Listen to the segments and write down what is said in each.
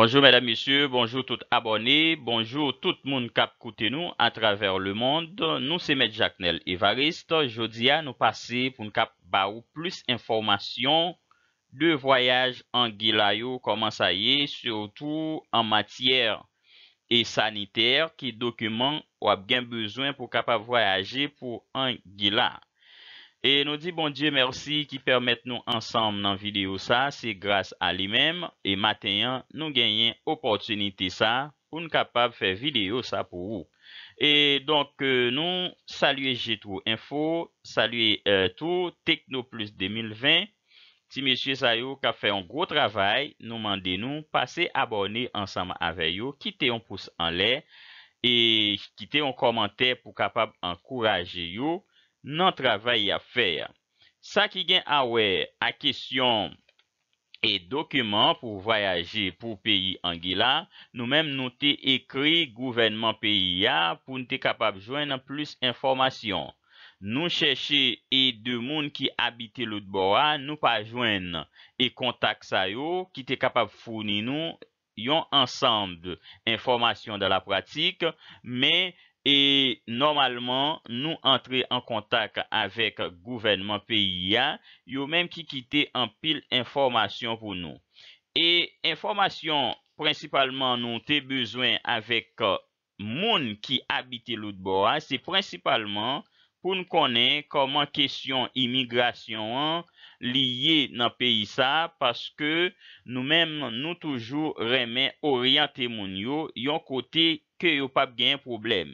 Bonjour mesdames, messieurs, bonjour tout abonné, bonjour tout moun kap koute nou a traver le monde, nou se met Jacknel Evarist, jodia nou pase pou m kap ba ou plus informasyon de voyaj an gila yo koman sa ye, surtout an matyer e saniter ki dokumen ou ap gen bezwen pou kap a voyaje pou an gila. E nou di bon diye mersi ki permette nou ansam nan video sa, se grase a li mem, e matenyan nou genyen opotunite sa pou nou kapap fè video sa pou ou. E donk nou saluye G3 Info, saluye tout, Tekno Plus 2020. Ti mesye sa yo kap fè yon gro travay, nou mande nou pase abone ansam avè yo, kite yon pousse an lè, e kite yon komante pou kapap ankouraje yo. nan travay ya fèr. Sa ki gen awè a kesyon e dokumen pou voyaje pou peyi an gila, nou mèm nou te ekri gouvernement peyi ya pou nou te kapab jwen an plus informasyon. Nou chèche e demoun ki abite lout bora, nou pa jwen e kontak sa yo ki te kapab founi nou yon ansam de informasyon de la pratik, mè, E normalman nou antre an kontak avèk gouvenman peyi ya, yo menm ki kite an pil informasyon pou nou. E informasyon prinsipalman nou te bezwen avèk euh, moun ki abite lout boa, se prinsipalman Poun konen koman kesyon imigrasyon an liye nan peyisa paske nou menm nou toujou remen oryante moun yo yon kote ke yo pap genye problem.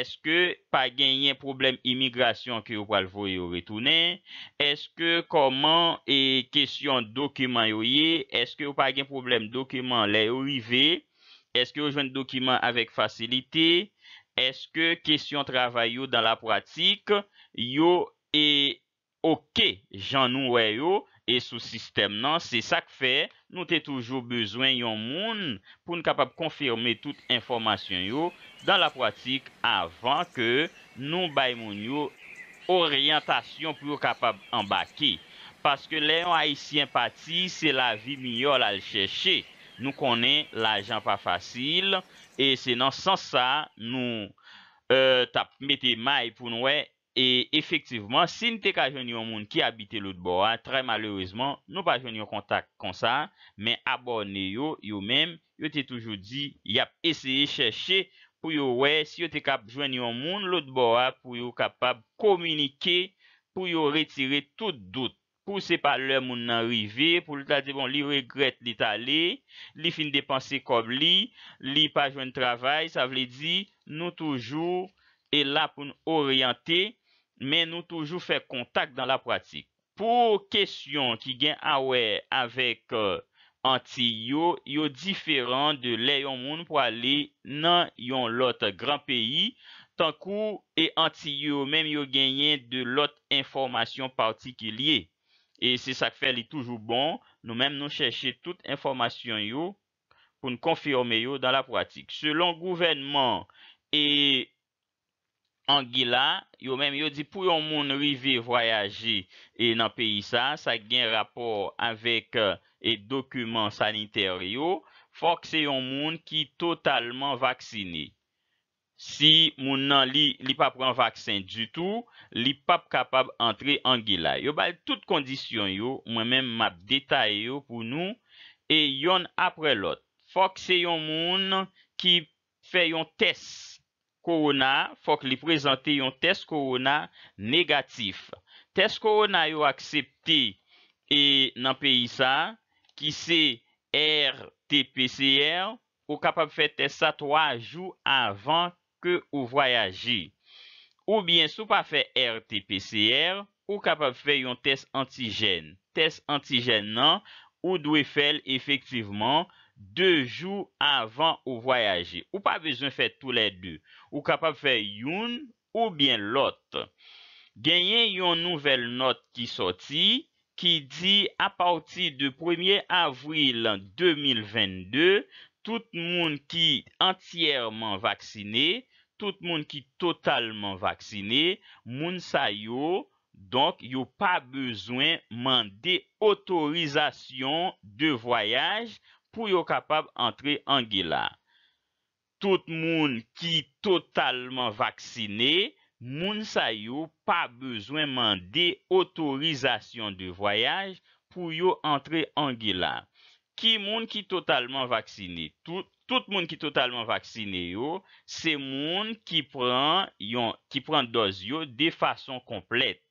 Eske pa genye problem imigrasyon ke yo palvo yo retounen? Eske koman e kesyon dokuman yo ye? Eske yo pa genye problem dokuman le yo rive? Eske yo jwen dokuman avek fasilite? Eske kesyon travay yo dan la pratik, yo e oke jan nou we yo e sou sistem nan. Se sak fe, nou te toujou bezwen yon moun pou nou kapap konfirme tout informasyon yo dan la pratik avan ke nou bay moun yo oryantasyon pou yo kapap ambake. Paske le yon ay siy empati, se la vi myol al cheshe. Nou konen la jan pa fasil. E senan san sa nou e, tap mette may pou nou we. E efektivman si nou te ka jwen yon moun ki abite lout bo a. Tre malerizman nou pa jwen yon kontak kon sa. Men abone yo, yo men. Yo te toujou di yap eseye cheshe pou yo we. Si yo te ka jwen yon moun lout bo a pou yo kapab komunike pou yo retire tout dout. Pouse pa lè moun nan rive, pou lita di bon li regret lita li, li fin depanse kob li, li pa jwen travay, sa vle di nou toujou e la pou nou oryante, men nou toujou fè kontak dan la pratik. Po kesyon ki gen awè avèk euh, anty yo, yo diferan de lè yon moun pou ale nan yon lot gran peyi, tankou e anty yo mèm yo genyen de lot informasyon partikilye. E se sak fè li toujou bon, nou mèm nou chèche tout informasyon yo pou nou konfirme yo dan la pratik. Selon gouvenman e Anguila, yo mèm yo di pou yon moun rivi voyaji e nan peyi sa, sa gen rapor avèk e dokumen saniter yo, fòk se yon moun ki totalman vaksini. Si moun nan li pa pran vaksen du tou, li pa kapab antre an gila. Yo bay tout kondisyon yo, mwen men map detay yo pou nou. E yon apre lot, fok se yon moun ki fe yon test korona, fok li prezante yon test korona negatif. Test korona yo aksepte e nan peyi sa, ki se RTPCR, ou kapab fe test sa 3 jou avan. ke ou voyaje. Ou bien sou pa fe RT-PCR, ou kapab fe yon test anti-jen. Test anti-jen nan, ou dwe fel efektiveman 2 jou avan ou voyaje. Ou pa bezon fe tou le de. Ou kapab fe yon ou bien lot. Genyen yon nouvel not ki soti, ki di a pauti de 1er avril 2022, tout moun ki antiyerman vaksine, Tout moun ki totalman vaksine, moun sa yo, donk yo pa bezwenman de otorizasyon de voyaj pou yo kapab antre an gila. Tout moun ki totalman vaksine, moun sa yo pa bezwenman de otorizasyon de voyaj pou yo antre an gila. Ki moun ki totalman vaksine, tout moun ki totalman vaksine yo, se moun ki pran doz yo de fason komplet.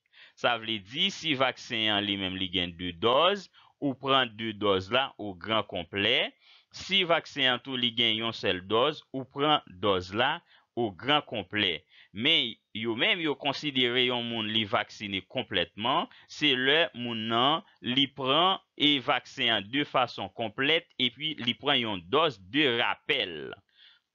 Sa vle di si vaksenyan li menm li gen 2 doz ou pran 2 doz la ou gran komplet, si vaksenyan tou li gen yon sel doz ou pran doz la ou gran komplet. Men, yo men yo konsidere yon moun li vaksine kompletman, se le moun nan li pran e vaksen an de fason komplet, e pi li pran yon dos de rapel.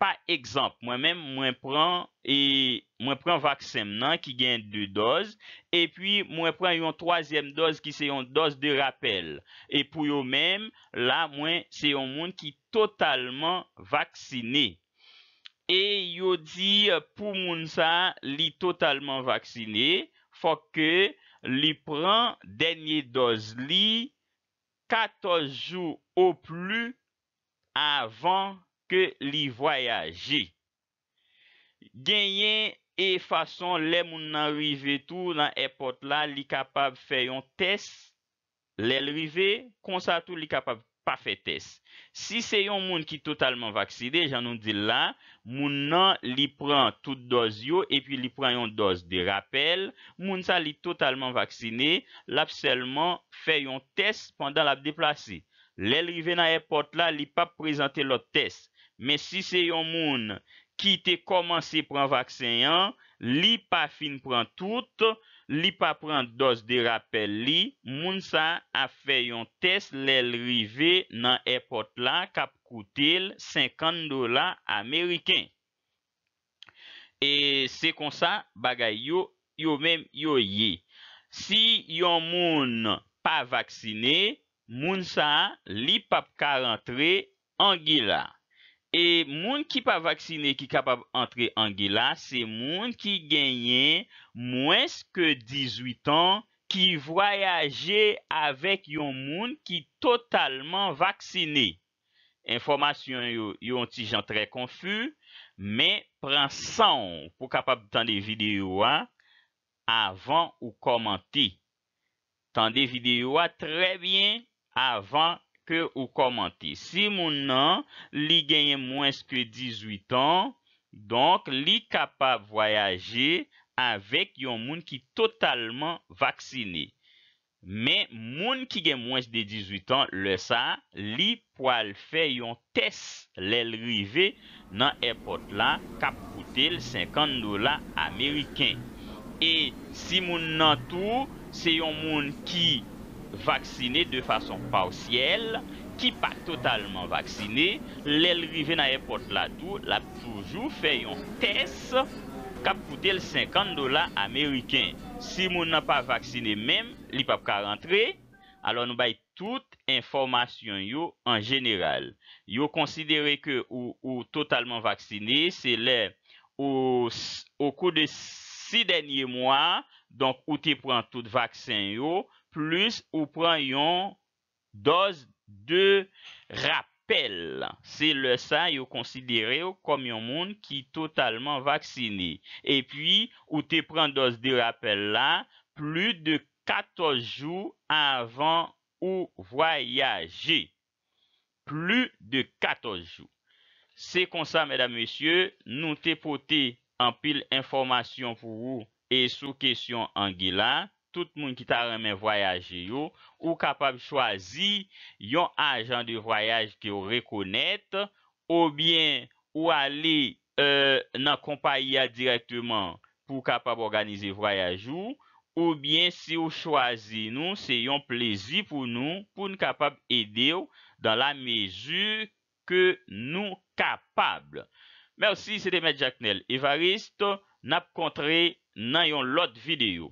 Pa ekzamp, mwen men mwen pran vaksen nan ki gen 2 doz, e pi mwen pran yon 3e doz ki se yon dos de rapel. E pou yo men, la mwen se yon moun ki totalman vaksine. E yo di euh, pou moun sa li totalman vaksine, fòk ke li pran denye doz li 14 jou ou plu avan ke li vwayaje. Genyen e fason le moun nan rive tou nan epot la li kapab fè yon tes lel rive konsa tou li kapab. pa fè test. Si se yon moun ki totalman vaksine, jan nou di la, moun nan li pran tout doz yo, e pi li pran yon doz de rappel, moun sa li totalman vaksine, lap selman fè yon test pandan lap deplase. Lèl rive nan e pot la, li pa prezante lot test. Men si se yon moun ki te komanse pran vaksine, li pa fin pran tout, lèl pran tout, Li pa pran dos de rapel li, moun sa a fe yon tes lel rive nan epot la kap koutel 50 dola Ameriken. E se kon sa, bagay yo, yo menm yo ye. Si yon moun pa vaksine, moun sa li pap ka rentre an gila. E moun ki pa vaksine ki kapab antre angela, se moun ki genye mwens ke 18 an ki voyaje avek yon moun ki totalman vaksine. Enformasyon yon ti jan tre konfu, men pran san pou kapab tan de videyo a avan ou komante. Tan de videyo a trebyen avan. ke ou komanti. Si moun nan li genye mwens ke 18 an donk li kapap voyaje avek yon moun ki totalman vaksine. Men moun ki genye mwens de 18 an le sa, li poal fe yon tes lel rive nan epot la kap koute l 50 dola Ameriken. Si moun nan tou, se yon moun ki Vaksine de fason paosiyel, ki pa totalman vaksine, lèl rive nan e pot la dou, la poujou, fè yon tes, kap poutel 50 dola Ameriken. Si moun nan pa vaksine menm, li pap ka rentre, alon nou bay tout informasyon yo an jeneral. Yo konsidere ke ou totalman vaksine, se lè, ou kou de 6 denye mwa, donk ou te pran tout vaksin yo, plus ou pran yon dose de rappel. Se le sa yon konsidere ou kom yon moun ki totalman vaksine. E pi ou te pran dose de rappel la, plus de 14 jou avan ou voyaje. Plus de 14 jou. Se konsa, mèdam, mèsyè, nou te pote ampil informasyon pou ou e sou kesyon an gila, tout moun ki ta remen voyaje yo, ou kapab chwazi yon ajan de voyaj ki yo rekounet, ou bien ou ale euh, nan kompa ya direktman pou kapab organize voyaj yo, ou bien si yo chwazi nou, se yon plezi pou nou, pou nou kapab ede yo dan la mezu ke nou kapab. Mersi, se demè Jack Nel. Evaristo, nap kontre nan yon lot videyo.